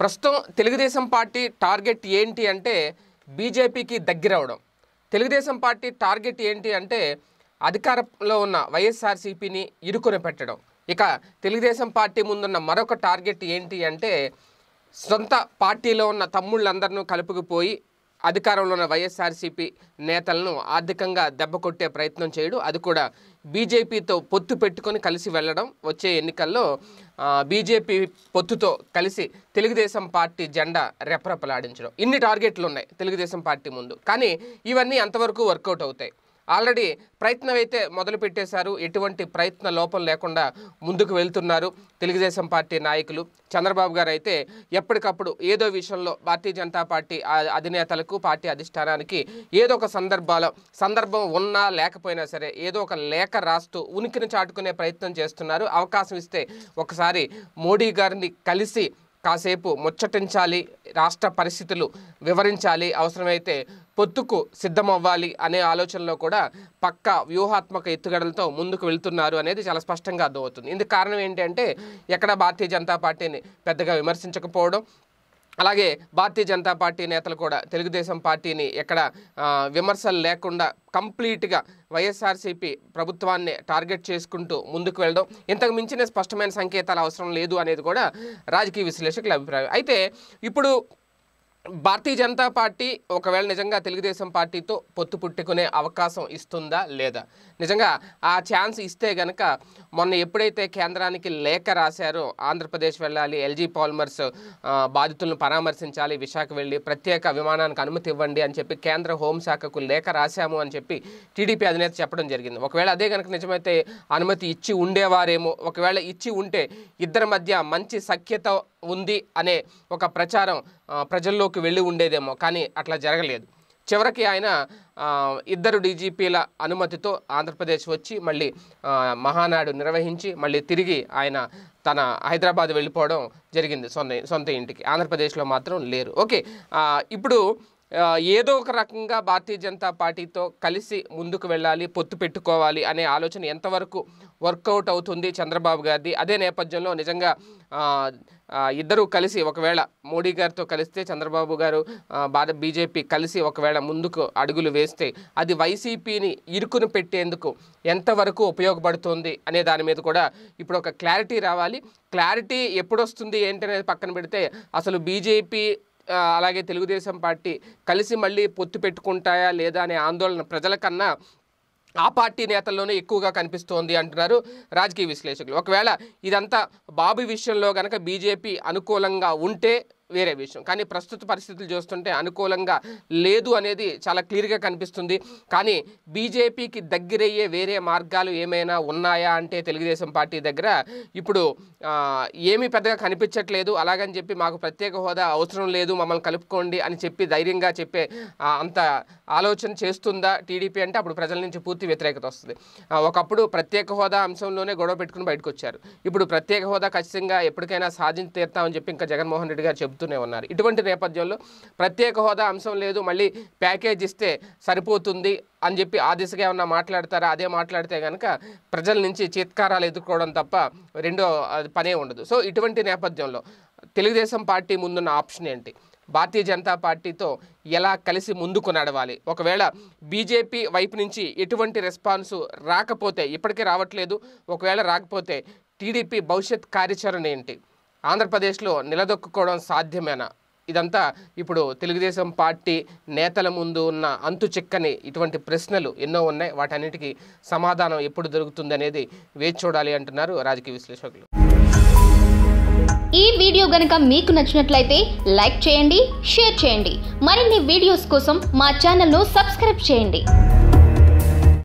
ప్రస్తుతం Telugu Desam party target ఏంటి అంటే బీజేపీకి దగ్గరవడం తెలుగుదేశం పార్టీ టార్గెట్ ఏంటి అంటే అధికారంలో ఉన్న వైఎస్ఆర్సీపీని ఇరుకున పెట్టడం ఇక తెలుగుదేశం పార్టీ ముందున్న మరొక టార్గెట్ ఏంటి అంటే సొంత పార్టీలో ఉన్న తమ్ముళ్ళందరినూ కలుపుకుపోయి అధికారంలో ఉన్న వైఎస్ఆర్సీపీ నేతలను ఆర్థికంగా దెబ్బకొట్టే ప్రయత్నం చేయడం అది కూడా బీజేపీతో పొత్తు పెట్టుకొని కలిసి వెళ్ళడం వచ్చే ఎన్నికల్లో బీజేపీ పొత్తుతో కలిసి తెలుగుదేశం పార్టీ జెండా రెపరెపలాడించడం ఇన్ని టార్గెట్లు ఉన్నాయి తెలుగుదేశం పార్టీ ముందు కానీ ఇవన్నీ ఎంతవరకు వర్కౌట్ అవుతాయి ఆల్రెడీ ప్రయత్నం అయితే మొదలుపెట్టేశారు ఎటువంటి ప్రయత్న లోపం లేకుండా ముందుకు వెళ్తున్నారు తెలుగుదేశం పార్టీ నాయకులు చంద్రబాబు గారు అయితే ఎప్పటికప్పుడు ఏదో విషయంలో భారతీయ జనతా పార్టీ అధినేతలకు పార్టీ అధిష్టానానికి ఏదో ఒక సందర్భాలో సందర్భం ఉన్నా లేకపోయినా సరే ఏదో ఒక లేఖ రాస్తూ ఉనికిని చాటుకునే ప్రయత్నం చేస్తున్నారు అవకాశం ఇస్తే ఒకసారి మోడీ గారిని కలిసి కాసేపు ముచ్చటించాలి రాష్ట్ర పరిస్థితులు వివరించాలి అవసరమైతే పొత్తుకు సిద్ధమవ్వాలి అనే ఆలోచనలో కూడా పక్క వ్యూహాత్మక ఎత్తుగడలతో ముందుకు వెళ్తున్నారు అనేది చాలా స్పష్టంగా అర్థమవుతుంది ఇందుకు కారణం ఏంటంటే ఎక్కడ భారతీయ జనతా పార్టీని పెద్దగా విమర్శించకపోవడం అలాగే భారతీయ జనతా పార్టీ నేతలు కూడా తెలుగుదేశం పార్టీని ఎక్కడ విమర్శలు లేకుండా కంప్లీట్గా వైఎస్ఆర్సీపీ ప్రభుత్వాన్ని టార్గెట్ చేసుకుంటూ ముందుకు వెళ్ళడం ఇంతకు మించిన స్పష్టమైన సంకేతాలు అవసరం లేదు అనేది కూడా రాజకీయ విశ్లేషకుల అభిప్రాయం అయితే ఇప్పుడు భారతీయ జనతా పార్టీ ఒకవేళ నిజంగా తెలుగుదేశం పార్టీతో పొత్తు పుట్టుకునే అవకాశం ఇస్తుందా లేదా నిజంగా ఆ ఛాన్స్ ఇస్తే గనక మొన్న ఎప్పుడైతే కేంద్రానికి లేఖ రాశారో ఆంధ్రప్రదేశ్ వెళ్ళాలి ఎల్జీ పాల్మర్స్ బాధితులను పరామర్శించాలి విశాఖ వెళ్ళి ప్రత్యేక విమానానికి అనుమతి ఇవ్వండి అని చెప్పి కేంద్ర హోంశాఖకు లేఖ రాశాము అని చెప్పి టీడీపీ అధినేత చెప్పడం జరిగింది ఒకవేళ అదే కనుక నిజమైతే అనుమతి ఇచ్చి ఉండేవారేమో ఒకవేళ ఇచ్చి ఉంటే ఇద్దరి మధ్య మంచి సఖ్యత ఉంది అనే ఒక ప్రచారం ప్రజల్లోకి వెళ్ళి ఉండేదేమో కానీ అట్లా జరగలేదు చివరికి ఆయన ఇద్దరు డీజీపీల అనుమతితో ఆంధ్రప్రదేశ్ వచ్చి మళ్ళీ మహానాడు నిర్వహించి మళ్ళీ తిరిగి ఆయన తన హైదరాబాద్ వెళ్ళిపోవడం జరిగింది సొంత సొంత ఇంటికి ఆంధ్రప్రదేశ్లో మాత్రం లేరు ఓకే ఇప్పుడు ఏదో ఒక రకంగా భారతీయ జనతా పార్టీతో కలిసి ముందుకు వెళ్ళాలి పొత్తు పెట్టుకోవాలి అనే ఆలోచన ఎంతవరకు వర్కౌట్ అవుతుంది చంద్రబాబు గారిది అదే నేపథ్యంలో నిజంగా ఇద్దరూ కలిసి ఒకవేళ మోడీ గారితో కలిస్తే చంద్రబాబు గారు భారత బీజేపీ కలిసి ఒకవేళ ముందుకు అడుగులు వేస్తే అది వైసీపీని ఇరుకును పెట్టేందుకు ఎంతవరకు ఉపయోగపడుతుంది అనే దాని మీద కూడా ఇప్పుడు ఒక క్లారిటీ రావాలి క్లారిటీ ఎప్పుడొస్తుంది ఏంటనేది పక్కన పెడితే అసలు బీజేపీ అలాగే తెలుగుదేశం పార్టీ కలిసి మళ్ళీ పొత్తు పెట్టుకుంటాయా లేదా అనే ఆందోళన ప్రజలకన్నా ఆ పార్టీ నేతల్లోనే ఎక్కువగా కనిపిస్తోంది అంటున్నారు రాజకీయ విశ్లేషకులు ఒకవేళ ఇదంతా బాబు విషయంలో కనుక బీజేపీ అనుకూలంగా ఉంటే వేరే విషయం కానీ ప్రస్తుత పరిస్థితులు చూస్తుంటే అనుకూలంగా లేదు అనేది చాలా క్లియర్గా కనిపిస్తుంది కానీ బీజేపీకి దగ్గరయ్యే వేరే మార్గాలు ఏమైనా ఉన్నాయా అంటే తెలుగుదేశం పార్టీ దగ్గర ఇప్పుడు ఏమీ పెద్దగా కనిపించట్లేదు అలాగని చెప్పి మాకు ప్రత్యేక హోదా అవసరం లేదు మమ్మల్ని కలుపుకోండి అని చెప్పి ధైర్యంగా చెప్పే అంత ఆలోచన చేస్తుందా టీడీపీ అంటే అప్పుడు ప్రజల నుంచి పూర్తి వ్యతిరేకత వస్తుంది ఒకప్పుడు ప్రత్యేక హోదా అంశంలోనే గొడవ పెట్టుకుని బయటకు వచ్చారు ఇప్పుడు ప్రత్యేక హోదా ఖచ్చితంగా ఎప్పటికైనా సాధించి తీరుతామని చెప్పి ఇంకా జగన్మోహన్ రెడ్డి గారు చెప్పు చెప్తూనే ఉన్నారు ఇటువంటి నేపథ్యంలో ప్రత్యేక హోదా అంశం లేదు మళ్ళీ ప్యాకేజ్ ఇస్తే సరిపోతుంది అని చెప్పి ఆ దిశగా ఏమన్నా మాట్లాడతారా అదే మాట్లాడితే కనుక ప్రజల నుంచి చిత్కారాలు ఎదుర్కోవడం తప్ప రెండో పనే ఉండదు సో ఇటువంటి నేపథ్యంలో తెలుగుదేశం పార్టీ ముందున్న ఆప్షన్ ఏంటి భారతీయ జనతా పార్టీతో ఎలా కలిసి ముందుకు నడవాలి ఒకవేళ బీజేపీ వైపు నుంచి ఎటువంటి రెస్పాన్సు రాకపోతే ఇప్పటికే రావట్లేదు ఒకవేళ రాకపోతే టీడీపీ భవిష్యత్ కార్యాచరణ ఏంటి ఆంధ్రప్రదేశ్లో నిలదొక్కుకోవడం సాధ్యమేనా ఇదంతా ఇప్పుడు తెలుగుదేశం పార్టీ నేతల ముందు ఉన్న అంతు చిక్కని ఇటువంటి ప్రశ్నలు ఎన్నో ఉన్నాయి వాటన్నిటికీ సమాధానం ఎప్పుడు దొరుకుతుంది అనేది వేచి చూడాలి అంటున్నారు రాజకీయ విశ్లేషకులు ఈ వీడియో గనక మీకు నచ్చినట్లయితే లైక్ చేయండి షేర్ చేయండి మరిన్ని వీడియోస్ కోసం మా ఛానల్ను సబ్స్క్రైబ్ చేయండి